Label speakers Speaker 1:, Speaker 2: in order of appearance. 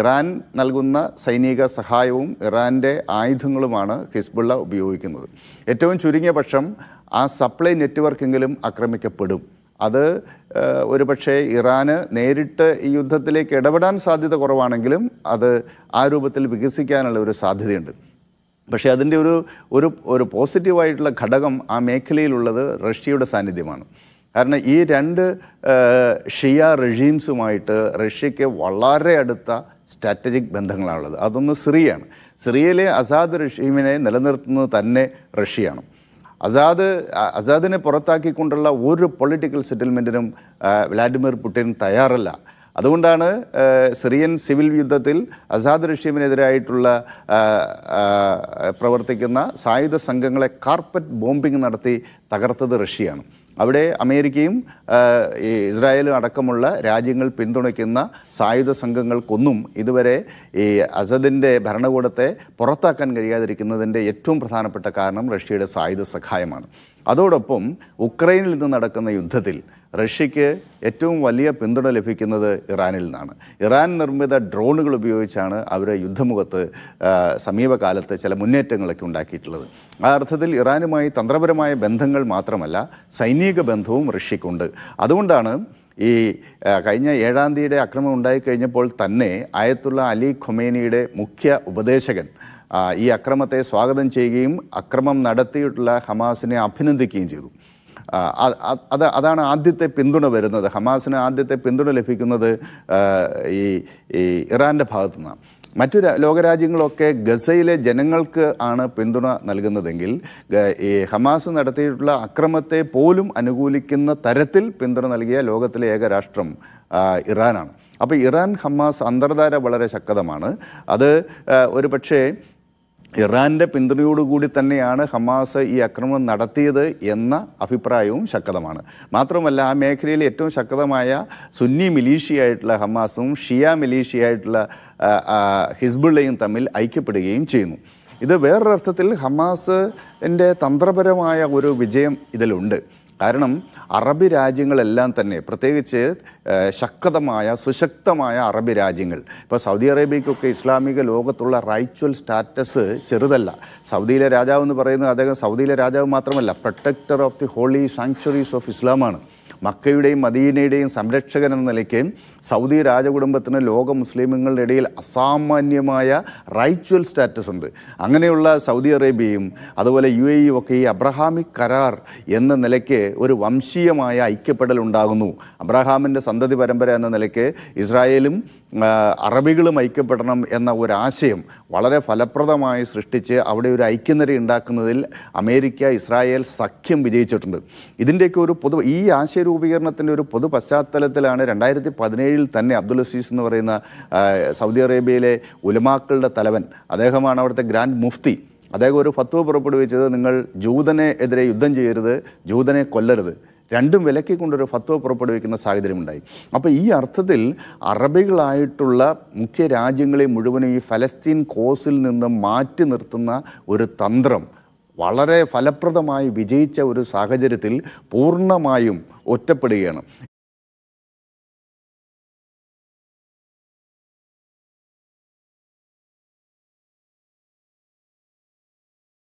Speaker 1: Iran നൽകുന്ന സൈനിക സഹായവും ഇറാൻ്റെ ആയുധങ്ങളുമാണ് ഹിസ്ബുള്ള ഉപയോഗിക്കുന്നത് ഏറ്റവും ചുരുങ്ങിയ പക്ഷം ആ സപ്ലൈ നെറ്റ്വർക്കെങ്കിലും ആക്രമിക്കപ്പെടും അത് ഒരുപക്ഷേ ഇറാന് നേരിട്ട് ഈ യുദ്ധത്തിലേക്ക് ഇടപെടാൻ സാധ്യത കുറവാണെങ്കിലും അത് ആ രൂപത്തിൽ വികസിക്കാനുള്ള ഒരു സാധ്യതയുണ്ട് പക്ഷേ അതിൻ്റെ ഒരു ഒരു ഒരു പോസിറ്റീവായിട്ടുള്ള ഘടകം ആ മേഖലയിലുള്ളത് റഷ്യയുടെ സാന്നിധ്യമാണ് കാരണം ഈ രണ്ട് ഷിയ റെഷീംസുമായിട്ട് റഷ്യക്ക് വളരെ അടുത്ത സ്ട്രാറ്റജിക് ബന്ധങ്ങളാണുള്ളത് അതൊന്ന് സിറിയാണ് സിറിയയിലെ അസാദ് റഷീമിനെ നിലനിർത്തുന്നത് തന്നെ റഷ്യയാണ് അസാദ് അസാദിനെ പുറത്താക്കിക്കൊണ്ടുള്ള ഒരു പൊളിറ്റിക്കൽ സെറ്റിൽമെൻറ്റിനും വ്ലാഡിമിർ പുടിൻ തയ്യാറല്ല അതുകൊണ്ടാണ് സിറിയൻ സിവിൽ യുദ്ധത്തിൽ അസാദ് റഷീമിനെതിരായിട്ടുള്ള പ്രവർത്തിക്കുന്ന സായുധ സംഘങ്ങളെ കാർപ്പറ്റ് ബോംബിംഗ് നടത്തി തകർത്തത് റഷ്യയാണ് അവിടെ അമേരിക്കയും ഇസ്രായേലും അടക്കമുള്ള രാജ്യങ്ങൾ പിന്തുണയ്ക്കുന്ന സായുധ സംഘങ്ങൾക്കൊന്നും ഇതുവരെ ഈ അസദിൻ്റെ ഭരണകൂടത്തെ പുറത്താക്കാൻ കഴിയാതിരിക്കുന്നതിൻ്റെ ഏറ്റവും പ്രധാനപ്പെട്ട കാരണം റഷ്യയുടെ സായുധ സഹായമാണ് അതോടൊപ്പം ഉക്രൈനിൽ നിന്ന് നടക്കുന്ന യുദ്ധത്തിൽ റഷ്യയ്ക്ക് ഏറ്റവും വലിയ പിന്തുണ ലഭിക്കുന്നത് ഇറാനിൽ നിന്നാണ് ഇറാൻ നിർമ്മിത ഡ്രോണുകൾ ഉപയോഗിച്ചാണ് അവർ യുദ്ധമുഖത്ത് സമീപകാലത്ത് ചില മുന്നേറ്റങ്ങളൊക്കെ ഉണ്ടാക്കിയിട്ടുള്ളത് ആ അർത്ഥത്തിൽ ഇറാനുമായി തന്ത്രപരമായ ബന്ധങ്ങൾ മാത്രമല്ല സൈനിക ആത്മീക ബന്ധവും ഋഷിക്കുണ്ട് അതുകൊണ്ടാണ് ഈ കഴിഞ്ഞ ഏഴാം തീയതിയുടെ അക്രമം ഉണ്ടായിക്കഴിഞ്ഞപ്പോൾ തന്നെ ആയത്തുള്ള അലി ഖൊമേനിയുടെ മുഖ്യ ഉപദേശകൻ ഈ അക്രമത്തെ സ്വാഗതം ചെയ്യുകയും അക്രമം നടത്തിയിട്ടുള്ള ഹമാസിനെ അഭിനന്ദിക്കുകയും ചെയ്തു അത് അതാണ് ആദ്യത്തെ പിന്തുണ വരുന്നത് ഹമാസിന് ആദ്യത്തെ പിന്തുണ ലഭിക്കുന്നത് ഈ ഇറാൻ്റെ ഭാഗത്തു നിന്നാണ് മറ്റു ലോകരാജ്യങ്ങളൊക്കെ ഗസയിലെ ജനങ്ങൾക്ക് ആണ് പിന്തുണ നൽകുന്നതെങ്കിൽ ഈ ഹമാസ് നടത്തിയിട്ടുള്ള അക്രമത്തെ പോലും അനുകൂലിക്കുന്ന തരത്തിൽ പിന്തുണ നൽകിയ ലോകത്തിലെ ഏക രാഷ്ട്രം ഇറാനാണ് അപ്പോൾ ഇറാൻ ഹമാസ് അന്തർധാര വളരെ ശക്തമാണ് അത് ഒരു പക്ഷേ ഇറാൻ്റെ പിന്തുണയോടുകൂടി തന്നെയാണ് ഹമാസ് ഈ ആക്രമണം നടത്തിയത് എന്ന അഭിപ്രായവും ശക്തമാണ് മാത്രമല്ല ആ മേഖലയിൽ ഏറ്റവും ശക്തമായ സുന്നി മിലീഷ്യയായിട്ടുള്ള ഹമാസും ഷിയ മിലീഷ്യയായിട്ടുള്ള ഹിസ്ബുള്ളയും തമ്മിൽ ഐക്യപ്പെടുകയും ചെയ്യുന്നു ഇത് വേറൊരർത്ഥത്തിൽ ഹമാസിൻ്റെ തന്ത്രപരമായ ഒരു വിജയം ഇതിലുണ്ട് കാരണം അറബ് രാജ്യങ്ങളെല്ലാം തന്നെ പ്രത്യേകിച്ച് ശക്തമായ സുശക്തമായ അറബ് രാജ്യങ്ങൾ ഇപ്പോൾ സൗദി അറേബ്യക്കൊക്കെ ഇസ്ലാമിക ലോകത്തുള്ള റൈച്വൽ സ്റ്റാറ്റസ് ചെറുതല്ല സൗദിയിലെ രാജാവ് എന്ന് പറയുന്നത് അദ്ദേഹം സൗദിയിലെ രാജാവ് മാത്രമല്ല protector of the holy sanctuaries of ഇസ്ലാമാണ് മക്കയുടെയും മദീനയുടെയും സംരക്ഷകൻ എന്ന നിലയ്ക്ക് സൗദി രാജകുടുംബത്തിന് ലോക മുസ്ലിമുകളുടെ ഇടയിൽ അസാമാന്യമായ റൈച്വൽ സ്റ്റാറ്റസ് ഉണ്ട് അങ്ങനെയുള്ള സൗദി അറേബ്യയും അതുപോലെ യു എ ഒക്കെ ഈ അബ്രഹാമിക് കരാർ എന്ന നിലയ്ക്ക് ഒരു വംശീയമായ ഐക്യപ്പെടൽ ഉണ്ടാകുന്നു അബ്രഹാമിൻ്റെ സന്തതി പരമ്പര എന്ന നിലയ്ക്ക് ഇസ്രായേലും അറബികളും ഐക്യപ്പെടണം എന്ന ഒരാശയം ആശയം വളരെ ഫലപ്രദമായി സൃഷ്ടിച്ച് അവിടെ ഒരു ഐക്യനിര ഉണ്ടാക്കുന്നതിൽ അമേരിക്ക ഇസ്രായേൽ സഖ്യം വിജയിച്ചിട്ടുണ്ട് ഇതിൻ്റെയൊക്കെ ഒരു പൊതു ഈ ആശയം രൂപീകരണത്തിൻ്റെ ഒരു പൊതു പശ്ചാത്തലത്തിലാണ് രണ്ടായിരത്തി പതിനേഴിൽ തന്നെ അബ്ദുൽ അസീസ് എന്ന് പറയുന്ന സൗദി അറേബ്യയിലെ ഉലമാക്കളുടെ തലവൻ അദ്ദേഹമാണ് അവിടുത്തെ ഗ്രാൻഡ് മുഫ്തി അദ്ദേഹം ഒരു ഫത്വ പുറപ്പെടുവിച്ചത് നിങ്ങൾ ജൂതനെ എതിരെ യുദ്ധം ചെയ്യരുത് ജൂതനെ കൊല്ലരുത് രണ്ടും വിലക്കിക്കൊണ്ടൊരു ഫത്വ പുറപ്പെടുവിക്കുന്ന സാഹചര്യമുണ്ടായി അപ്പോൾ ഈ അർത്ഥത്തിൽ അറബികളായിട്ടുള്ള മുഖ്യ രാജ്യങ്ങളെ മുഴുവനും ഈ ഫലസ്തീൻ കോസിൽ നിന്ന് മാറ്റി നിർത്തുന്ന ഒരു തന്ത്രം വളരെ ഫലപ്രദമായി വിജയിച്ച ഒരു സാഹചര്യത്തിൽ പൂർണ്ണമായും ഒറ്റപ്പെടുകയാണ്